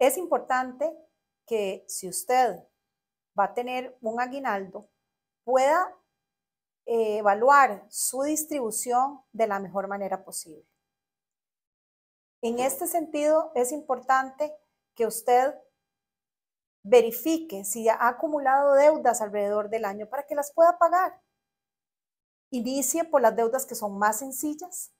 Es importante que si usted va a tener un aguinaldo, pueda eh, evaluar su distribución de la mejor manera posible. En este sentido, es importante que usted verifique si ha acumulado deudas alrededor del año para que las pueda pagar. Inicie por las deudas que son más sencillas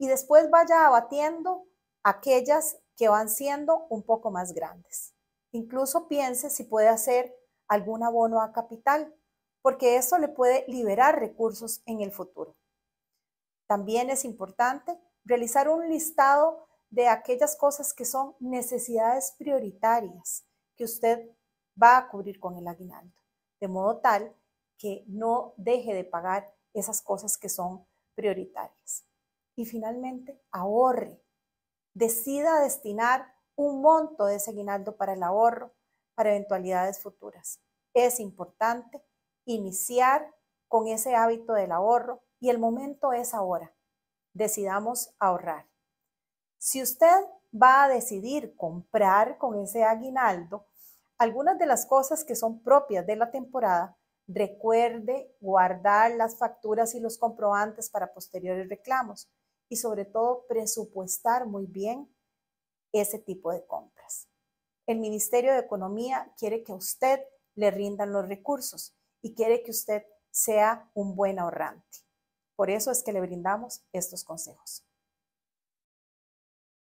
y después vaya abatiendo aquellas que van siendo un poco más grandes. Incluso piense si puede hacer algún abono a capital, porque eso le puede liberar recursos en el futuro. También es importante realizar un listado de aquellas cosas que son necesidades prioritarias que usted va a cubrir con el aguinaldo, de modo tal que no deje de pagar esas cosas que son prioritarias. Y finalmente, ahorre decida destinar un monto de ese aguinaldo para el ahorro, para eventualidades futuras. Es importante iniciar con ese hábito del ahorro y el momento es ahora. Decidamos ahorrar. Si usted va a decidir comprar con ese aguinaldo algunas de las cosas que son propias de la temporada, recuerde guardar las facturas y los comprobantes para posteriores reclamos y sobre todo presupuestar muy bien ese tipo de compras. El Ministerio de Economía quiere que a usted le rindan los recursos y quiere que usted sea un buen ahorrante. Por eso es que le brindamos estos consejos.